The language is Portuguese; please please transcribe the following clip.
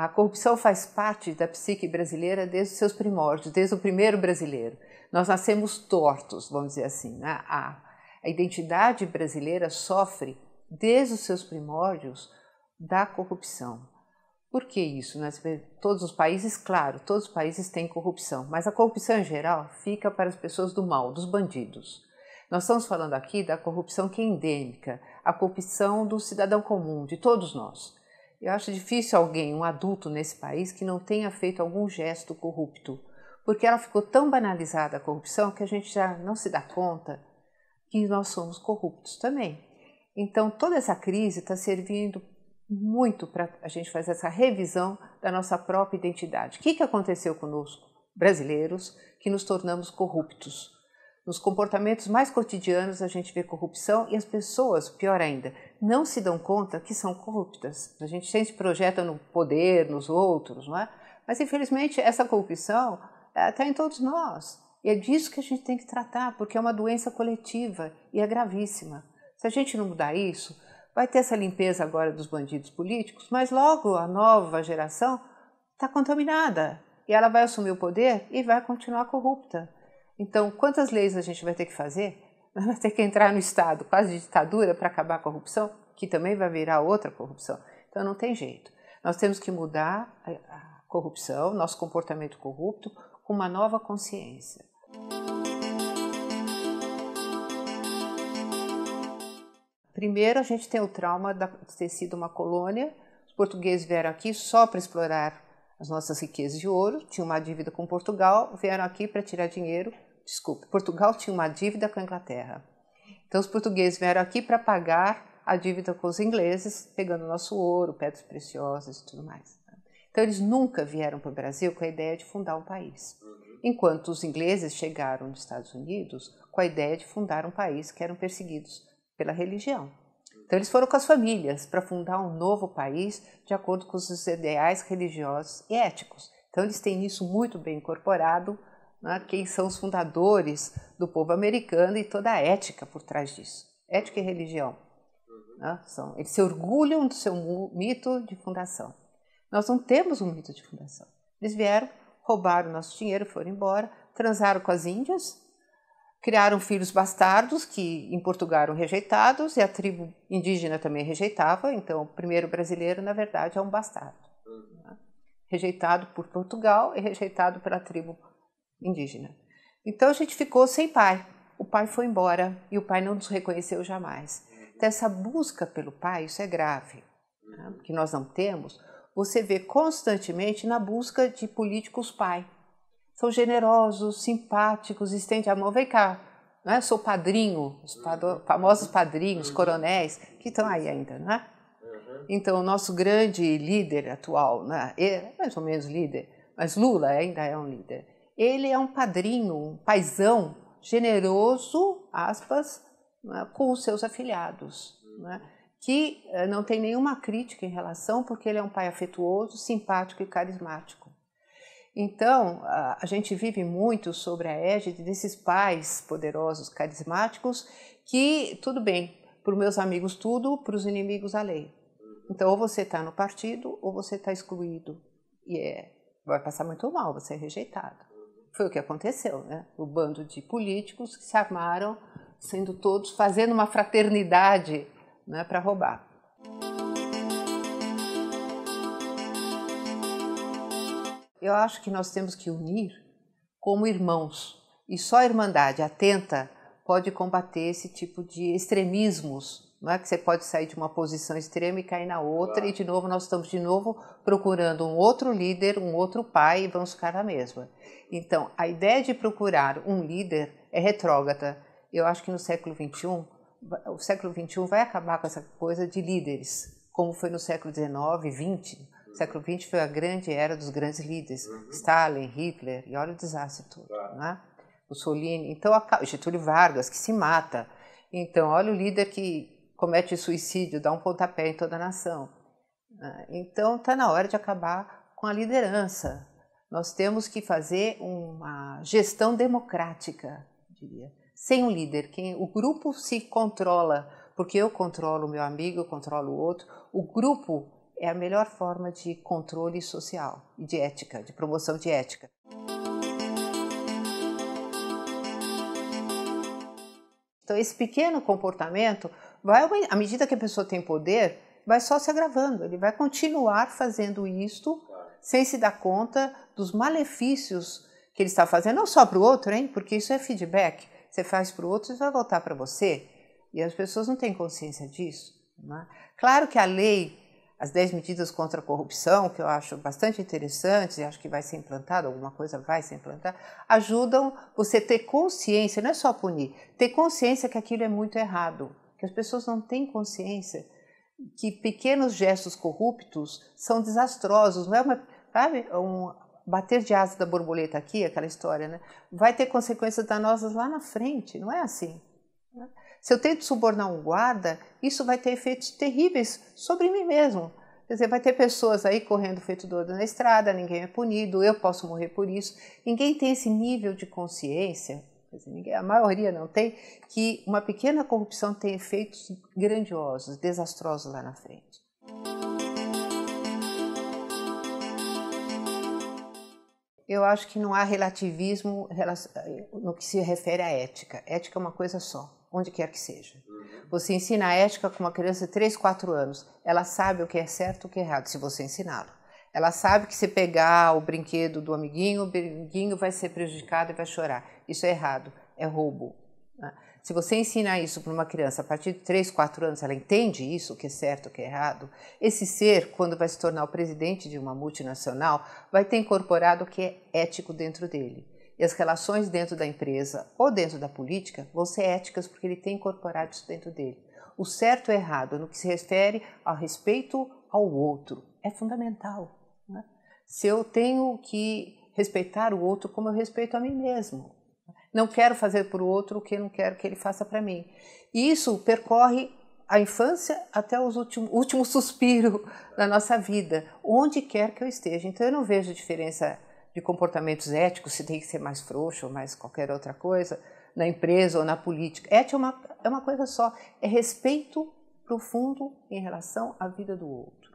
A corrupção faz parte da psique brasileira desde os seus primórdios, desde o primeiro brasileiro. Nós nascemos tortos, vamos dizer assim. Né? A, a identidade brasileira sofre, desde os seus primórdios, da corrupção. Por que isso? Né? Todos os países, claro, todos os países têm corrupção, mas a corrupção em geral fica para as pessoas do mal, dos bandidos. Nós estamos falando aqui da corrupção que é endêmica, a corrupção do cidadão comum, de todos nós. Eu acho difícil alguém, um adulto nesse país, que não tenha feito algum gesto corrupto, porque ela ficou tão banalizada a corrupção que a gente já não se dá conta que nós somos corruptos também. Então, toda essa crise está servindo muito para a gente fazer essa revisão da nossa própria identidade. O que, que aconteceu conosco, brasileiros, que nos tornamos corruptos? Nos comportamentos mais cotidianos a gente vê corrupção e as pessoas, pior ainda, não se dão conta que são corruptas. A gente sempre projeta no poder, nos outros, não é? Mas infelizmente essa corrupção está em todos nós. E é disso que a gente tem que tratar, porque é uma doença coletiva e é gravíssima. Se a gente não mudar isso, vai ter essa limpeza agora dos bandidos políticos, mas logo a nova geração está contaminada e ela vai assumir o poder e vai continuar corrupta. Então, quantas leis a gente vai ter que fazer vai ter que entrar no Estado, quase de ditadura, para acabar a corrupção, que também vai virar outra corrupção. Então não tem jeito. Nós temos que mudar a corrupção, nosso comportamento corrupto, com uma nova consciência. Primeiro, a gente tem o trauma de ter sido uma colônia. Os portugueses vieram aqui só para explorar as nossas riquezas de ouro, tinham uma dívida com Portugal, vieram aqui para tirar dinheiro desculpe, Portugal tinha uma dívida com a Inglaterra. Então os portugueses vieram aqui para pagar a dívida com os ingleses, pegando nosso ouro, pedras preciosas e tudo mais. Então eles nunca vieram para o Brasil com a ideia de fundar um país. Uhum. Enquanto os ingleses chegaram nos Estados Unidos com a ideia de fundar um país que eram perseguidos pela religião. Então eles foram com as famílias para fundar um novo país de acordo com os ideais religiosos e éticos. Então eles têm isso muito bem incorporado né, quem são os fundadores do povo americano e toda a ética por trás disso. Ética e religião. Uhum. Né, são, eles se orgulham do seu mito de fundação. Nós não temos um mito de fundação. Eles vieram, roubaram nosso dinheiro, foram embora, transaram com as índias, criaram filhos bastardos que em Portugal eram rejeitados e a tribo indígena também rejeitava. Então, o primeiro brasileiro, na verdade, é um bastardo, uhum. né? rejeitado por Portugal e rejeitado pela tribo indígena. Então a gente ficou sem pai. O pai foi embora e o pai não nos reconheceu jamais. Então, essa busca pelo pai, isso é grave, né? que nós não temos. Você vê constantemente na busca de políticos pai. São generosos, simpáticos, estende a mão, vem cá, não é? Sou padrinho, os uhum. famosos padrinhos, uhum. coronéis, que estão aí ainda, não é? Uhum. Então, o nosso grande líder atual, né? é mais ou menos líder, mas Lula ainda é um líder, ele é um padrinho, um paisão generoso, aspas, né, com os seus afiliados, né? que eh, não tem nenhuma crítica em relação, porque ele é um pai afetuoso, simpático e carismático. Então, a gente vive muito sobre a égide desses pais poderosos, carismáticos, que, tudo bem, para os meus amigos tudo, para os inimigos a lei. Então, ou você está no partido, ou você está excluído. E é, vai passar muito mal, você é rejeitado foi o que aconteceu, né? O bando de políticos que se armaram, sendo todos fazendo uma fraternidade, né, para roubar. Eu acho que nós temos que unir como irmãos e só a irmandade atenta pode combater esse tipo de extremismos não é que você pode sair de uma posição extrema e cair na outra, claro. e de novo nós estamos de novo procurando um outro líder, um outro pai e vamos ficar na mesma. Então, a ideia de procurar um líder é retrógrada. Eu acho que no século 21, o século 21 vai acabar com essa coisa de líderes, como foi no século 19, 20. O século 20 foi a grande era dos grandes líderes, uhum. Stalin, Hitler, e olha o desastre todo, claro. né? Mussolini, então Getúlio Vargas que se mata. Então, olha o líder que comete suicídio, dá um pontapé em toda a nação. Né? Então está na hora de acabar com a liderança. Nós temos que fazer uma gestão democrática, diria. Sem um líder, quem o grupo se controla, porque eu controlo o meu amigo, eu controlo o outro. O grupo é a melhor forma de controle social e de ética, de promoção de ética. Então esse pequeno comportamento vai, à medida que a pessoa tem poder, vai só se agravando, ele vai continuar fazendo isto sem se dar conta dos malefícios que ele está fazendo, não só para o outro, hein? porque isso é feedback. Você faz para o outro, isso vai voltar para você. E as pessoas não têm consciência disso. É? Claro que a lei, as 10 medidas contra a corrupção, que eu acho bastante interessantes e acho que vai ser implantada, alguma coisa vai ser implantada, ajudam você ter consciência, não é só punir, ter consciência que aquilo é muito errado que as pessoas não têm consciência que pequenos gestos corruptos são desastrosos, não é uma, sabe, um bater de asa da borboleta aqui, aquela história, né? Vai ter consequências danosas lá na frente, não é assim. Se eu tento subornar um guarda, isso vai ter efeitos terríveis sobre mim mesmo. Quer dizer, vai ter pessoas aí correndo feito doido na estrada, ninguém é punido, eu posso morrer por isso. Ninguém tem esse nível de consciência dizer, ninguém, a maioria não tem, que uma pequena corrupção tem efeitos grandiosos, desastrosos lá na frente. Eu acho que não há relativismo no que se refere à ética. Ética é uma coisa só, onde quer que seja. Uhum. Você ensina a ética com uma criança de 3, 4 anos, ela sabe o que é certo e o que é errado, se você ensiná-la. Ela sabe que se pegar o brinquedo do amiguinho, o amiguinho vai ser prejudicado e vai chorar. Isso é errado, é roubo. Né? Se você ensinar isso para uma criança a partir de 3, 4 anos, ela entende isso, o que é certo, o que é errado. Esse ser, quando vai se tornar o presidente de uma multinacional, vai ter incorporado o que é ético dentro dele. E as relações dentro da empresa ou dentro da política vão ser éticas porque ele tem incorporado isso dentro dele. O certo e errado no que se refere ao respeito ao outro é fundamental. Né? Se eu tenho que respeitar o outro como eu respeito a mim mesmo. Não quero fazer para o outro o que eu não quero que ele faça para mim. E isso percorre a infância até o último suspiro da nossa vida, onde quer que eu esteja. Então eu não vejo diferença de comportamentos éticos, se tem que ser mais frouxo ou mais qualquer outra coisa, na empresa ou na política. Ética é uma, é uma coisa só, é respeito profundo em relação à vida do outro.